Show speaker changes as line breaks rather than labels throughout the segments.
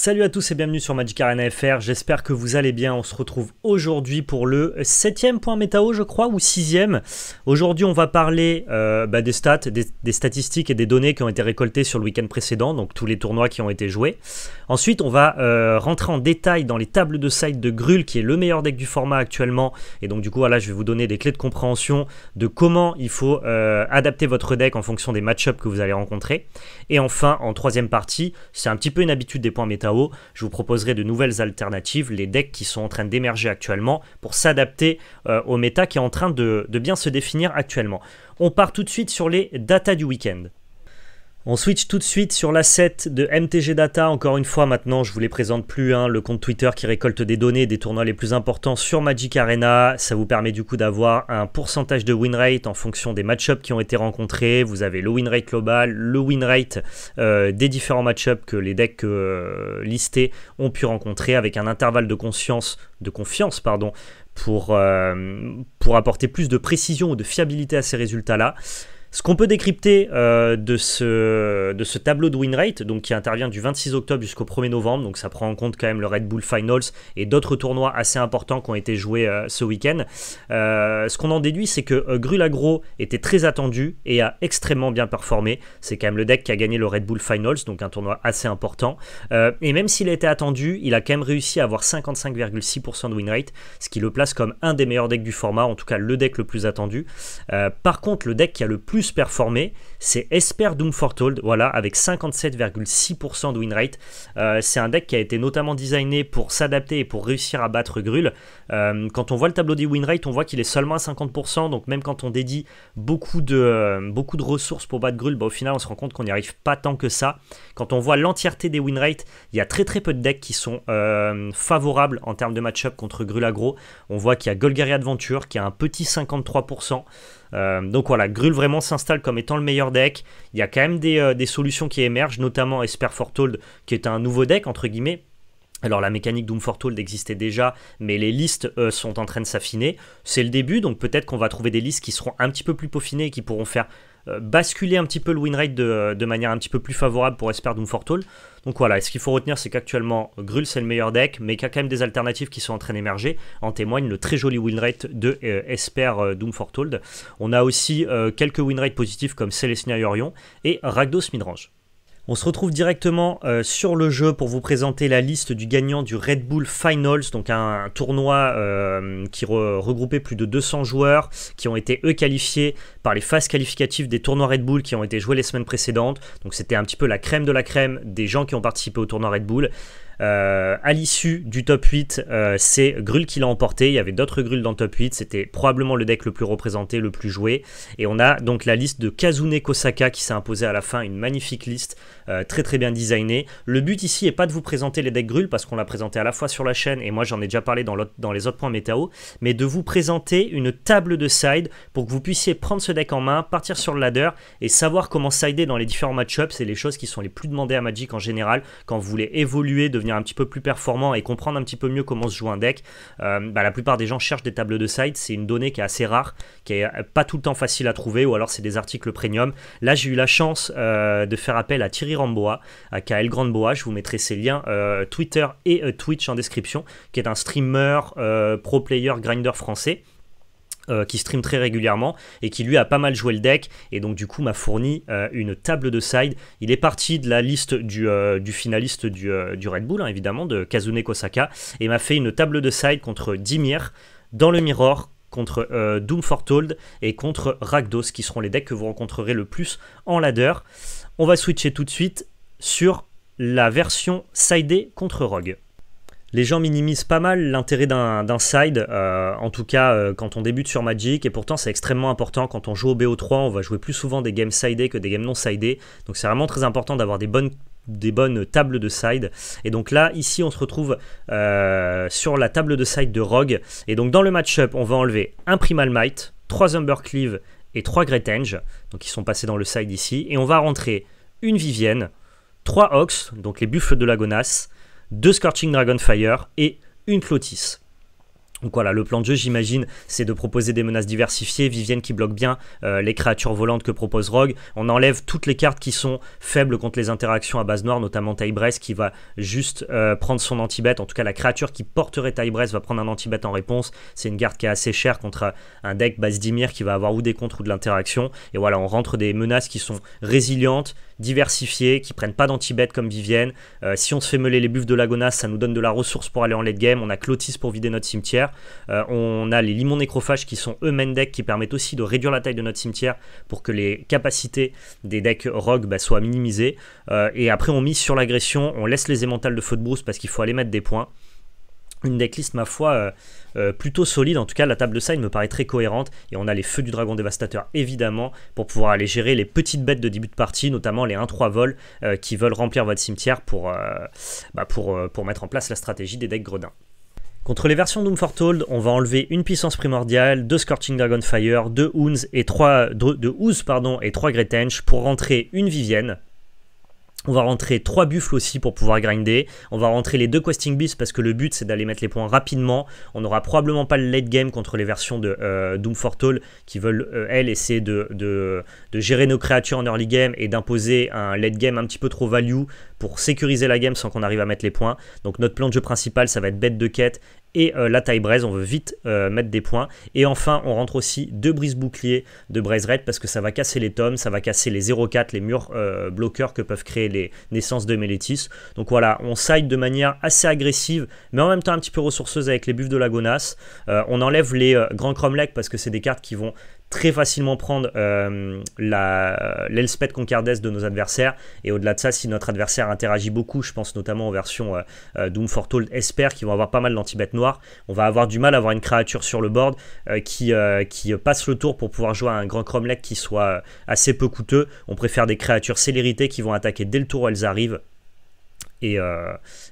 Salut à tous et bienvenue sur Magic Arena FR, j'espère que vous allez bien, on se retrouve aujourd'hui pour le 7ème point métao je crois, ou 6 Aujourd'hui on va parler euh, bah, des stats, des, statistiques et des données qui ont été récoltées sur le week-end précédent, donc tous les tournois qui ont été joués. Ensuite on va euh, rentrer en détail dans les tables de side de Grul qui est le meilleur deck du format actuellement, et donc du coup voilà je vais vous donner des clés de compréhension de comment il faut euh, adapter votre deck en fonction des match-ups que vous allez rencontrer. Et enfin en troisième partie, c'est un petit peu une habitude des points métao je vous proposerai de nouvelles alternatives, les decks qui sont en train d'émerger actuellement pour s'adapter euh, au méta qui est en train de, de bien se définir actuellement. On part tout de suite sur les datas du week-end. On switch tout de suite sur l'asset de MTG Data. Encore une fois, maintenant, je vous les présente plus. Hein, le compte Twitter qui récolte des données des tournois les plus importants sur Magic Arena. Ça vous permet du coup d'avoir un pourcentage de win rate en fonction des match-ups qui ont été rencontrés. Vous avez le win rate global, le win rate euh, des différents match-ups que les decks euh, listés ont pu rencontrer avec un intervalle de de confiance, pardon, pour, euh, pour apporter plus de précision ou de fiabilité à ces résultats-là. Ce qu'on peut décrypter euh, de, ce, tableau de win rate, donc qui intervient du 26 octobre jusqu'au 1er novembre, donc ça prend en compte quand même le Red Bull Finals et d'autres tournois assez importants qui ont été joués euh, ce week-end. Euh, ce qu'on en déduit, c'est que Grulagro était très attendu et a extrêmement bien performé. C'est quand même le deck qui a gagné le Red Bull Finals, donc un tournoi assez important. et même s'il a été attendu, il a quand même réussi à avoir 55,6% de win rate, ce qui le place comme un des meilleurs decks du format, en tout cas le deck le plus attendu. par contre, le deck qui a le plus plus performé, c'est Esper Doom voilà, avec 57,6% de win rate. Euh, c'est un deck qui a été notamment designé pour s'adapter et pour réussir à battre Grul. Euh, quand on voit le tableau des win rate, on voit qu'il est seulement à 50%, donc même quand on dédie beaucoup de, euh, beaucoup de ressources pour battre Grul, bah, au final on se rend compte qu'on n'y arrive pas tant que ça. Quand on voit l'entièreté des win il y a très très peu de decks qui sont favorables en termes de match-up contre Grul aggro. On voit qu'il y a Golgari Adventure qui a un petit 53%. Euh, donc voilà, Grul vraiment s'installe comme étant le meilleur deck. Il y a quand même des, euh, solutions qui émergent, notamment Esper Fortold, qui est un nouveau deck, entre guillemets, alors la mécanique Doom Foretold existait déjà, mais les listes euh, sont en train de s'affiner. C'est le début, donc peut-être qu'on va trouver des listes qui seront un petit peu plus peaufinées et qui pourront faire euh, basculer un petit peu le win rate de, manière un petit peu plus favorable pour Esper Doomfortold. Donc voilà, ce qu'il faut retenir, c'est qu'actuellement, Grul, c'est le meilleur deck, mais qu'il y a quand même des alternatives qui sont en train d'émerger. En témoigne le très joli win rate de euh, Esper euh, Doomfortold. On a aussi quelques win rates positifs comme Celestia Orion et Ragdos Midrange. On se retrouve directement euh, sur le jeu pour vous présenter la liste du gagnant du Red Bull Finals, donc un, tournoi euh, qui regroupait plus de 200 joueurs qui ont été eux qualifiés par les phases qualificatives des tournois Red Bull qui ont été joués les semaines précédentes. Donc c'était un petit peu la crème de la crème des gens qui ont participé au tournoi Red Bull. Euh, à l'issue du top 8, euh, c'est Grul qui l'a emporté. Il y avait d'autres Grul dans le top 8. C'était probablement le deck le plus représenté, le plus joué. Et on a donc la liste de Kazune Kosaka qui s'est imposée à la fin. Une magnifique liste, euh, très très bien designée. Le but ici est pas de vous présenter les decks Grul parce qu'on l'a présenté à la fois sur la chaîne et moi j'en ai déjà parlé dans, dans les autres points météo, mais de vous présenter une table de side pour que vous puissiez prendre ce deck en main, partir sur le ladder et savoir comment sider dans les différents matchups. C'est les choses qui sont les plus demandées à Magic en général quand vous voulez évoluer, devenir un petit peu plus performant et comprendre un petit peu mieux comment se joue un deck, euh, bah, la plupart des gens cherchent des tables de side. C'est une donnée qui est assez rare, qui est pas tout le temps facile à trouver, ou alors c'est des articles premium. Là, j'ai eu la chance euh, de faire appel à Thierry Ramboa, à Kael Grande Je vous mettrai ses liens euh, Twitter et Twitch en description, qui est un streamer pro player grinder français. Euh, qui stream très régulièrement et qui lui a pas mal joué le deck et donc du coup m'a fourni euh, une table de side. Il est parti de la liste du, euh, finaliste du, Red Bull hein, évidemment de Kazune Kosaka et m'a fait une table de side contre Dimir dans le Mirror contre Doom et contre Ragdos, qui seront les decks que vous rencontrerez le plus en ladder. On va switcher tout de suite sur la version sidée contre Rogue les gens minimisent pas mal l'intérêt d'un side, euh, en tout cas euh, quand on débute sur Magic, et pourtant c'est extrêmement important. Quand on joue au BO3, on va jouer plus souvent des games sidés que des games non sidés, donc c'est vraiment très important d'avoir des bonnes tables de side. Et donc là, ici, on se retrouve euh, sur la table de side de Rogue. Et donc dans le match-up, on va enlever un Primal Might, 3 Umbercleave et trois Gretange, donc ils sont passés dans le side ici. Et on va rentrer une Vivienne, trois Ox, donc les buffles de la gonasse, deux Scorching Dragonfire et une Clotis. Donc voilà, le plan de jeu, j'imagine, c'est de proposer des menaces diversifiées. Vivienne qui bloque bien euh, les créatures volantes que propose Rogue. On enlève toutes les cartes qui sont faibles contre les interactions à base noire, notamment Tybreath qui va juste euh, prendre son anti-bet. En tout cas, la créature qui porterait Tybreath va prendre un anti-bet en réponse. C'est une carte qui est assez chère contre un deck base Dimir qui va avoir ou des contres ou de l'interaction. Et voilà, on rentre des menaces qui sont résilientes, diversifiés, qui prennent pas danti bêtes comme Vivienne. Euh, si on se fait meuler les buffs de Lagonas, ça nous donne de la ressource pour aller en late game. On a Clotis pour vider notre cimetière. Euh, on a les limons nécrophages qui sont eux-mêmes decks qui permettent aussi de réduire la taille de notre cimetière pour que les capacités des decks rogue bah, soient minimisées. Euh, et après, on mise sur l'agression, on laisse les émentales de feu de brousse parce qu'il faut aller mettre des points une decklist, ma foi, euh, euh, plutôt solide. En tout cas, la table de side me paraît très cohérente. Et on a les feux du dragon dévastateur, évidemment, pour pouvoir aller gérer les petites bêtes de début de partie, notamment les 1-3 vols euh, qui veulent remplir votre cimetière pour, bah, pour, pour mettre en place la stratégie des decks gredins. Contre les versions Doom on va enlever une puissance primordiale, deux Scorching Dragonfire, Fire, deux et trois, de pardon, et trois pour rentrer une Vivienne, on va rentrer 3 buffles aussi pour pouvoir grinder. On va rentrer les deux questing beasts parce que le but c'est d'aller mettre les points rapidement. On n'aura probablement pas le late game contre les versions de euh, Doom Doom qui veulent, euh, elles, essayer de, de, de, gérer nos créatures en early game et d'imposer un late game un petit peu trop value pour sécuriser la game sans qu'on arrive à mettre les points. Donc notre plan de jeu principal, ça va être bête de quête et euh, la taille braise, on veut vite euh, mettre des points. Et enfin, on rentre aussi deux brises boucliers de braise red parce que ça va casser les tomes, ça va casser les 0-4, les murs euh, bloqueurs que peuvent créer les naissances de Mélétis. Donc voilà, on side de manière assez agressive, mais en même temps un petit peu ressourceuse avec les buffs de la gonasse. on enlève les grands cromlech parce que c'est des cartes qui vont très facilement prendre euh, la l'Elspeth de nos adversaires. Et au-delà de ça, si notre adversaire interagit beaucoup, je pense notamment aux versions euh, euh Doom Esper qui vont avoir pas mal d'antibêtes bêtes noires, on va avoir du mal à avoir une créature sur le board euh, qui, qui passe le tour pour pouvoir jouer un grand cromlech qui soit assez peu coûteux. On préfère des créatures céléritées qui vont attaquer dès le tour où elles arrivent. Et,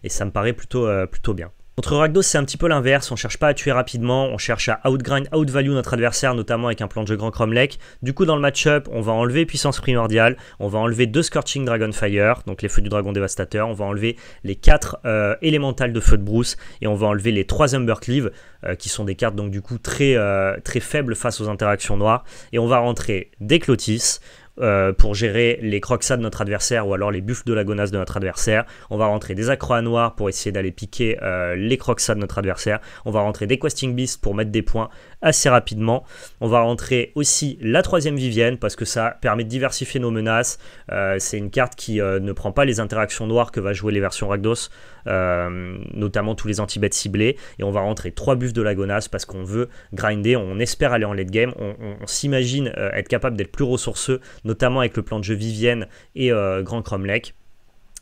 et ça me paraît plutôt, plutôt bien. Contre Ragdos, c'est un petit peu l'inverse, on cherche pas à tuer rapidement, on cherche à outgrind, outvalue notre adversaire, notamment avec un plan de jeu grand Cromlech. Du coup, dans le match-up, on va enlever puissance primordiale, on va enlever deux Scorching Dragonfire, donc les feux du dragon dévastateur, on va enlever les quatre euh, élémentales de feu de brousse, et on va enlever les trois Umbercleave, euh, qui sont des cartes donc du coup très, euh, très faibles face aux interactions noires, et on va rentrer des Clotis, euh, pour gérer les crocsas de notre adversaire ou alors les buffles de la gonasse de notre adversaire. On va rentrer des accrocs à noir pour essayer d'aller piquer euh, les crocsas de notre adversaire. On va rentrer des questing beasts pour mettre des points assez rapidement. On va rentrer aussi la troisième Vivienne parce que ça permet de diversifier nos menaces. Euh, c'est une carte qui euh, ne prend pas les interactions noires que va jouer les versions Ragdos. Euh, notamment tous les anti-bêtes ciblés. Et on va rentrer trois buffs de la parce qu'on veut grinder, on espère aller en late game, on, on s'imagine être capable d'être plus ressourceux, notamment avec le plan de jeu Vivienne et Grand Cromlech.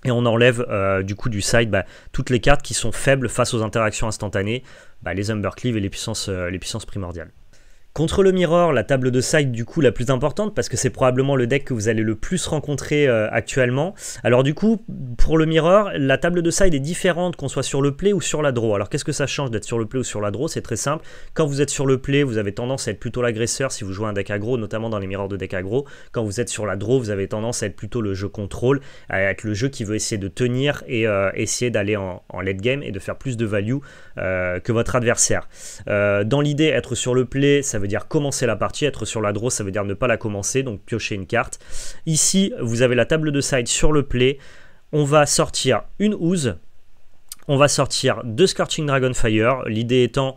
Et on enlève euh, du coup du side bah, toutes les cartes qui sont faibles face aux interactions instantanées, bah, les Umbercleave et les puissances, euh, les puissances primordiales. Contre le Mirror, la table de side du coup la plus importante parce que c'est probablement le deck que vous allez le plus rencontrer euh, actuellement. Alors du coup, pour le Mirror, la table de side est différente qu'on soit sur le play ou sur la draw. Alors qu'est-ce que ça change d'être sur le play ou sur la draw C'est très simple. Quand vous êtes sur le play, vous avez tendance à être plutôt l'agresseur si vous jouez un deck aggro, notamment dans les mirrors de deck aggro. Quand vous êtes sur la draw, vous avez tendance à être plutôt le jeu contrôle, à être le jeu qui veut essayer de tenir et euh, essayer d'aller en, en late game et de faire plus de value euh, que votre adversaire. Euh, dans l'idée, être sur le play, ça veut dire commencer la partie, être sur la draw, ça veut dire ne pas la commencer, donc piocher une carte. Ici, vous avez la table de side sur le play. On va sortir une houze, on va sortir deux Scorching Dragonfire, l'idée étant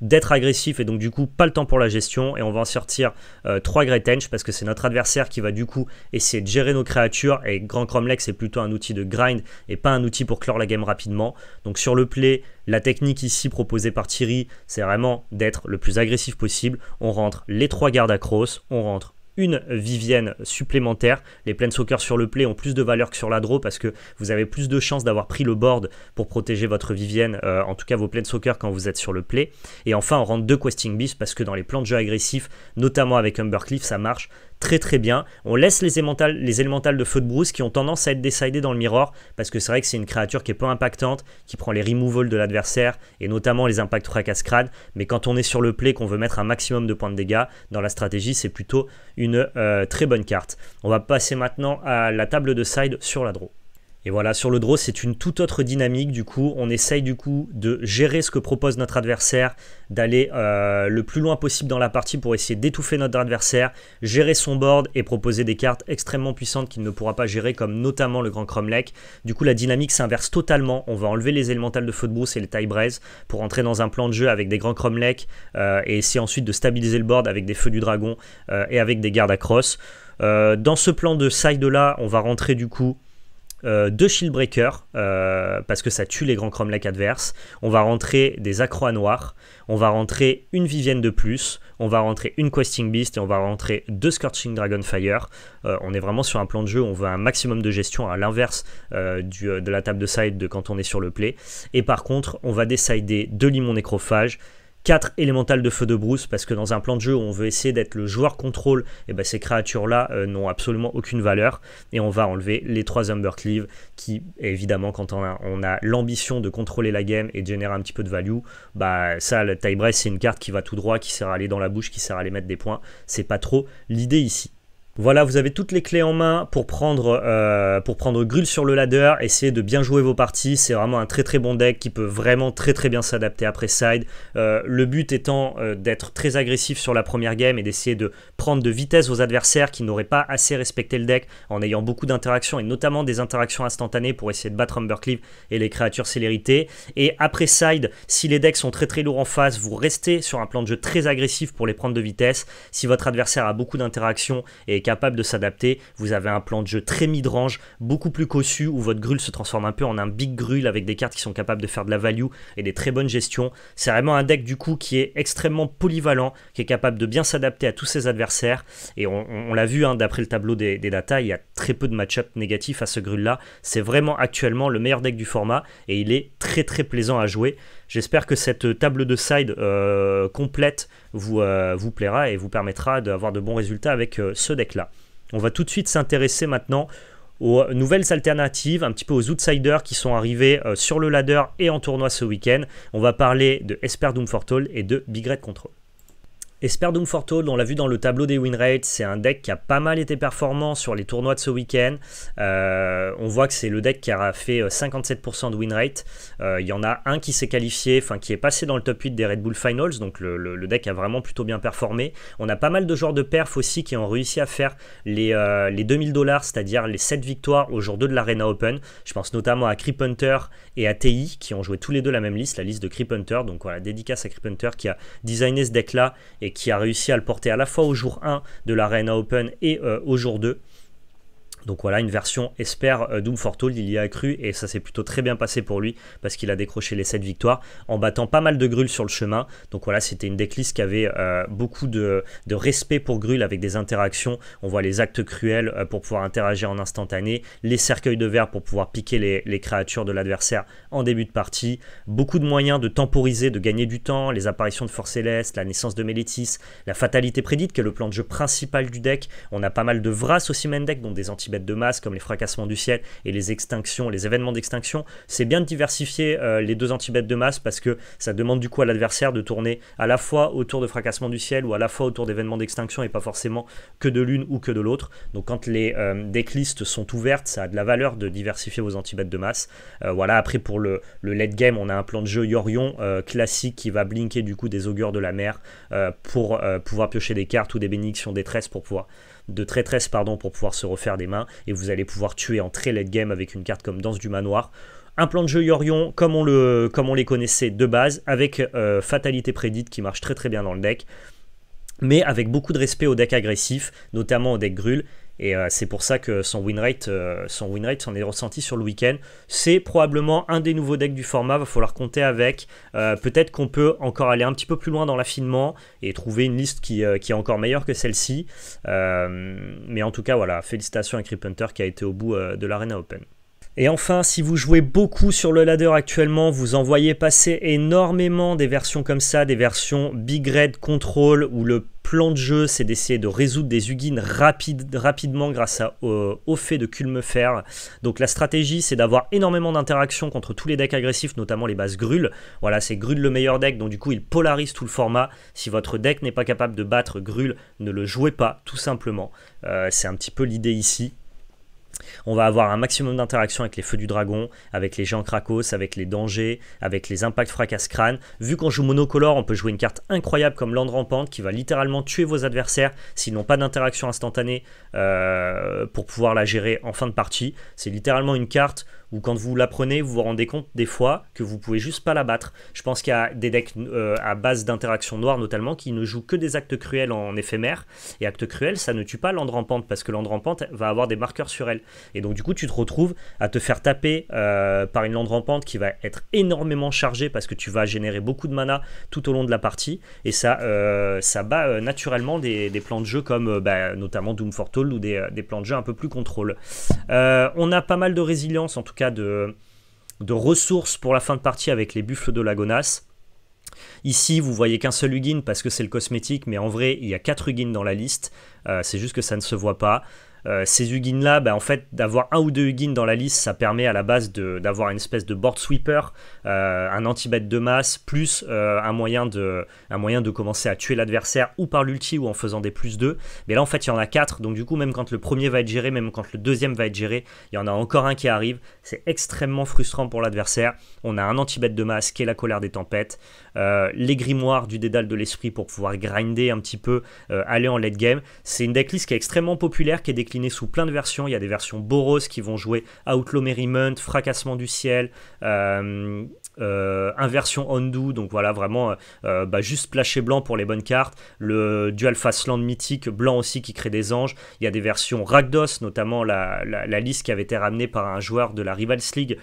d'être agressif et donc du coup pas le temps pour la gestion et on va en sortir 3 euh, Great parce que c'est notre adversaire qui va du coup essayer de gérer nos créatures et Grand Cromlech c'est plutôt un outil de grind et pas un outil pour clore la game rapidement donc sur le play la technique ici proposée par Thierry c'est vraiment d'être le plus agressif possible on rentre les 3 gardes à cross on rentre une Vivienne supplémentaire. Les soccer sur le play ont plus de valeur que sur la draw parce que vous avez plus de chances d'avoir pris le board pour protéger votre Vivienne, euh, en tout cas vos soccer quand vous êtes sur le play. Et enfin, on rentre deux Questing Beasts parce que dans les plans de jeu agressifs, notamment avec Humbercliff, ça marche très très bien. On laisse les élémentales, de feu de brousse qui ont tendance à être décidées dans le mirror parce que c'est vrai que c'est une créature qui est peu impactante, qui prend les removals de l'adversaire et notamment les impacts crades, Mais quand on est sur le play, qu'on veut mettre un maximum de points de dégâts, dans la stratégie, c'est plutôt une euh, très bonne carte. On va passer maintenant à la table de side sur la draw. Et voilà, sur le draw, c'est une toute autre dynamique. Du coup, on essaye du coup de gérer ce que propose notre adversaire, d'aller euh, le plus loin possible dans la partie pour essayer d'étouffer notre adversaire, gérer son board et proposer des cartes extrêmement puissantes qu'il ne pourra pas gérer, comme notamment le Grand Cromlech. Du coup, la dynamique s'inverse totalement. On va enlever les élémentales de feu de brousse et les taille braise pour entrer dans un plan de jeu avec des Grands Cromlech euh, et essayer ensuite de stabiliser le board avec des feux du dragon euh, et avec des gardes à crosse. dans ce plan de side là, on va rentrer du coup euh, deux shield euh, parce que ça tue les grands cromlacs adverses. On va rentrer des à noirs, on va rentrer une Vivienne de plus, on va rentrer une questing beast et on va rentrer deux scorching dragonfire. Euh, on est vraiment sur un plan de jeu on veut un maximum de gestion à l'inverse de la table de side de quand on est sur le play. Et par contre, on va décider de limons nécrophages 4 élémentales de feu de brousse, parce que dans un plan de jeu où on veut essayer d'être le joueur contrôle, et ben ces créatures-là euh, n'ont absolument aucune valeur, et on va enlever les 3 cleave qui évidemment quand on a, l'ambition de contrôler la game et de générer un petit peu de value, bah ça, le tie c'est une carte qui va tout droit, qui sert à aller dans la bouche, qui sert à aller mettre des points, c'est pas trop l'idée ici. Voilà, vous avez toutes les clés en main pour prendre, euh, pour prendre sur le ladder, essayez de bien jouer vos parties, c'est vraiment un très très bon deck qui peut vraiment très très bien s'adapter après side. Euh, le but étant euh, d'être très agressif sur la première game et d'essayer de prendre de vitesse vos adversaires qui n'auraient pas assez respecté le deck en ayant beaucoup d'interactions et notamment des interactions instantanées pour essayer de battre Humbercleave et les créatures célérité. Et après side, si les decks sont très très lourds en face, vous restez sur un plan de jeu très agressif pour les prendre de vitesse. Si votre adversaire a beaucoup d'interactions et capable de s'adapter. Vous avez un plan de jeu très mid-range, beaucoup plus cossu, où votre grul se transforme un peu en un big grul avec des cartes qui sont capables de faire de la value et des très bonnes gestions. C'est vraiment un deck du coup qui est extrêmement polyvalent, qui est capable de bien s'adapter à tous ses adversaires. Et on, l'a vu, hein, d'après le tableau des, datas, il y a très peu de match-up négatifs à ce grul-là. C'est vraiment actuellement le meilleur deck du format et il est très très plaisant à jouer. J'espère que cette table de side euh, complète vous, euh, vous plaira et vous permettra d'avoir de bons résultats avec euh, ce deck-là. On va tout de suite s'intéresser maintenant aux nouvelles alternatives, un petit peu aux outsiders qui sont arrivés sur le ladder et en tournoi ce week-end. On va parler de Esper Doom et de Big Red Control fort Toad, on l'a vu dans le tableau des win rates, c'est un deck qui a pas mal été performant sur les tournois de ce week-end. Euh, on voit que c'est le deck qui a fait 57% euh, de win rate. Euh, il y en a un qui s'est qualifié, enfin qui est passé dans le top 8 des Red Bull Finals, donc le, deck a vraiment plutôt bien performé. On a pas mal de joueurs de perf aussi qui ont réussi à faire les, 2000 dollars, c'est-à-dire les 7 victoires au jour 2 de l'Arena Open. Je pense notamment à Creep Hunter et à TI qui ont joué tous les deux la même liste, la liste de Creep Hunter. Donc voilà, dédicace à Creep Hunter qui a designé ce deck-là et qui a réussi à le porter à la fois au jour 1 de l'Arena Open et euh, au jour 2. Donc voilà, une version, espère euh, Doom Fortold, il y a cru, et ça s'est plutôt très bien passé pour lui parce qu'il a décroché les 7 victoires en battant pas mal de Grul sur le chemin. Donc voilà, c'était une decklist qui avait euh, beaucoup de, respect pour Grul avec des interactions. On voit les actes cruels euh, pour pouvoir interagir en instantané, les cercueils de verre pour pouvoir piquer les, créatures de l'adversaire en début de partie, beaucoup de moyens de temporiser, de gagner du temps, les apparitions de Force Céleste, la naissance de Mélétis, la fatalité prédite qui est le plan de jeu principal du deck. On a pas mal de Vras aussi même deck, donc des anti bêtes de masse comme les fracassements du ciel et les extinctions, les événements d'extinction. C'est bien de diversifier euh, les deux anti-bêtes de masse parce que ça demande du coup à l'adversaire de tourner à la fois autour de fracassements du ciel ou à la fois autour d'événements d'extinction et pas forcément que de l'une ou que de l'autre. Donc quand les euh, decklists sont ouvertes, ça a de la valeur de diversifier vos anti-bêtes de masse. Euh, voilà, après pour le, le late game, on a un plan de jeu Yorion euh, classique qui va blinker du coup des augures de la mer pour pouvoir piocher des cartes ou des bénédictions détresse pour pouvoir de traîtresse pardon, pour pouvoir se refaire des mains, et vous allez pouvoir tuer en très late game avec une carte comme Danse du Manoir. Un plan de jeu Yorion, comme on, le, comme on les connaissait de base, avec euh, Fatalité Prédite qui marche très très bien dans le deck, mais avec beaucoup de respect au deck agressif, notamment au deck Grul, et euh, c'est pour ça que son win rate, euh, son s'en est ressenti sur le week-end. C'est probablement un des nouveaux decks du format, va falloir compter avec. Euh, peut-être qu'on peut encore aller un petit peu plus loin dans l'affinement et trouver une liste qui, est encore meilleure que celle-ci. mais en tout cas, voilà, félicitations à Creep Hunter qui a été au bout de l'Arena Open. Et enfin, si vous jouez beaucoup sur le ladder actuellement, vous en voyez passer énormément des versions comme ça, des versions Big Red Control où le plan de jeu c'est d'essayer de résoudre des ugines rapide, rapidement grâce euh, au fait de Culmefer. Donc la stratégie c'est d'avoir énormément d'interactions contre tous les decks agressifs, notamment les bases Grul. Voilà, c'est Grul le meilleur deck, donc du coup il polarise tout le format. Si votre deck n'est pas capable de battre Grul, ne le jouez pas, tout simplement. Euh, c'est un petit peu l'idée ici. On va avoir un maximum d'interactions avec les feux du dragon, avec les géants Krakos, avec les dangers, avec les impacts fracasse crâne. Vu qu'on joue monocolore, on peut jouer une carte incroyable comme Land Rampante qui va littéralement tuer vos adversaires s'ils n'ont pas d'interaction instantanée euh, pour pouvoir la gérer en fin de partie. C'est littéralement une carte ou quand vous l'apprenez, vous vous rendez compte des fois que vous pouvez juste pas la battre. Je pense qu'il y a des decks euh, à base d'interaction noire notamment qui ne jouent que des actes cruels en, éphémère. Et actes cruels, ça ne tue pas rampante parce que l'ande-rampante va avoir des marqueurs sur elle. Et donc du coup, tu te retrouves à te faire taper euh, par une lande rampante qui va être énormément chargée parce que tu vas générer beaucoup de mana tout au long de la partie. Et ça, euh, ça bat naturellement des, plans de jeu comme bah, notamment Doom for ou des, des, plans de jeu un peu plus contrôle. on a pas mal de résilience en tout cas de, ressources pour la fin de partie avec les buffles de la gonasse. Ici, vous voyez qu'un seul Ugin parce que c'est le cosmétique, mais en vrai, il y a 4 Ugin dans la liste. Euh, c'est juste que ça ne se voit pas. Euh, ces ugin là ben, en fait, d'avoir un ou deux ugin dans la liste, ça permet à la base d'avoir une espèce de board sweeper, euh, un anti-bet de masse, plus euh, un, moyen de, un moyen de commencer à tuer l'adversaire ou par l'ulti ou en faisant des plus 2. Mais là, en fait, il y en a 4, donc du coup, même quand le premier va être géré, même quand le deuxième va être géré, il y en a encore un qui arrive. C'est extrêmement frustrant pour l'adversaire. On a un anti-bet de masse qui est la colère des tempêtes, les grimoires du dédale de l'esprit pour pouvoir grinder un petit peu, aller en late game. C'est une decklist qui est extrêmement populaire, qui est déclinée sous plein de versions. Il y a des versions Boros qui vont jouer Outlaw Merriment, Fracassement du ciel, euh, euh, inversion Undo, donc voilà vraiment euh, bah, juste placher blanc pour les bonnes cartes. Le dual Land mythique blanc aussi qui crée des anges. Il y a des versions ragdos notamment la, liste qui avait été ramenée par un joueur de la Rivals League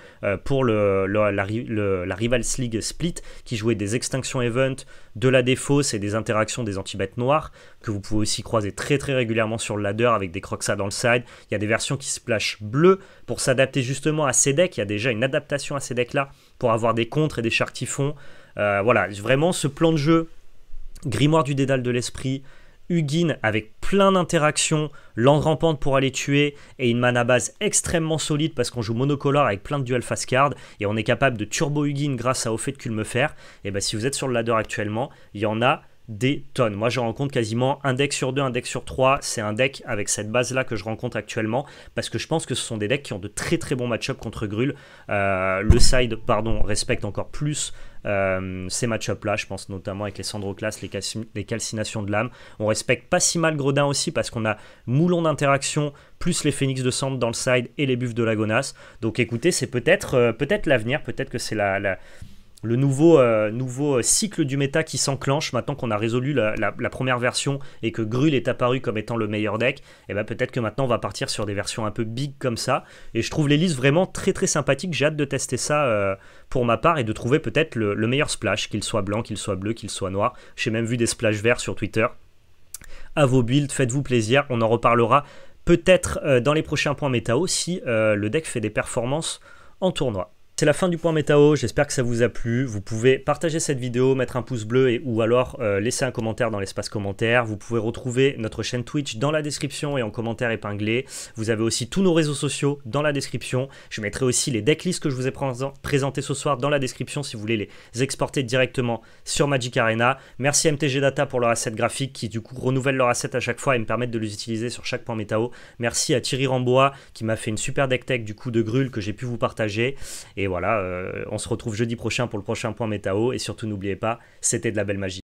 pour le, la, Rivals League Split qui jouait des Extinction Event de la défaut, et des interactions des anti-bêtes noires, que vous pouvez aussi croiser très très régulièrement sur le ladder avec des à dans le side. Il y a des versions qui splash bleu pour s'adapter justement à ces decks. Il y a déjà une adaptation à ces decks là pour avoir des contres et des chars qui font. Euh, voilà, vraiment ce plan de jeu, Grimoire du Dédale de l'Esprit, Hugin avec plein d'interactions, langue rampante pour aller tuer et une mana base extrêmement solide parce qu'on joue monocolore avec plein de duels fast card et on est capable de turbo hugging grâce à au fait de faire. Et bien bah, si vous êtes sur le ladder actuellement, il y en a des tonnes. Moi, je rencontre quasiment un deck sur deux, un deck sur trois. C'est un deck avec cette base-là que je rencontre actuellement parce que je pense que ce sont des decks qui ont de très très bons match ups contre Grul. Euh, le side, pardon, respecte encore plus euh, ces match-ups-là. Je pense notamment avec les Sandro les, les calcinations de l'âme. On respecte pas si mal Gredin aussi parce qu'on a Moulon d'interaction, plus les phénix de Centre dans le side et les Buffs de Lagonas. Donc écoutez, c'est peut-être euh, peut-être l'avenir, peut-être que c'est la le nouveau, euh, nouveau cycle du méta qui s'enclenche maintenant qu'on a résolu la, première version et que Grul est apparu comme étant le meilleur deck, et eh bien peut-être que maintenant on va partir sur des versions un peu big comme ça. Et je trouve les listes vraiment très très sympathique J'ai hâte de tester ça euh, pour ma part et de trouver peut-être le, meilleur splash, qu'il soit blanc, qu'il soit bleu, qu'il soit noir. J'ai même vu des splashs verts sur Twitter. À vos builds, faites-vous plaisir, on en reparlera peut-être euh, dans les prochains points métao si le deck fait des performances en tournoi. C'est la fin du point métao, j'espère que ça vous a plu. Vous pouvez partager cette vidéo, mettre un pouce bleu et, ou alors euh, laisser un commentaire dans l'espace commentaire. Vous pouvez retrouver notre chaîne Twitch dans la description et en commentaire épinglé. Vous avez aussi tous nos réseaux sociaux dans la description. Je mettrai aussi les decklists que je vous ai présentés ce soir dans la description si vous voulez les exporter directement sur Magic Arena. Merci à MTG Data pour leur asset graphique qui du coup renouvelle leur asset à chaque fois et me permettent de les utiliser sur chaque point métao. Merci à Thierry Rambois qui m'a fait une super deck tech du coup de grûle que j'ai pu vous partager. Et et voilà, euh, on se retrouve jeudi prochain pour le prochain point Métao. Et surtout, n'oubliez pas, c'était de la belle magie.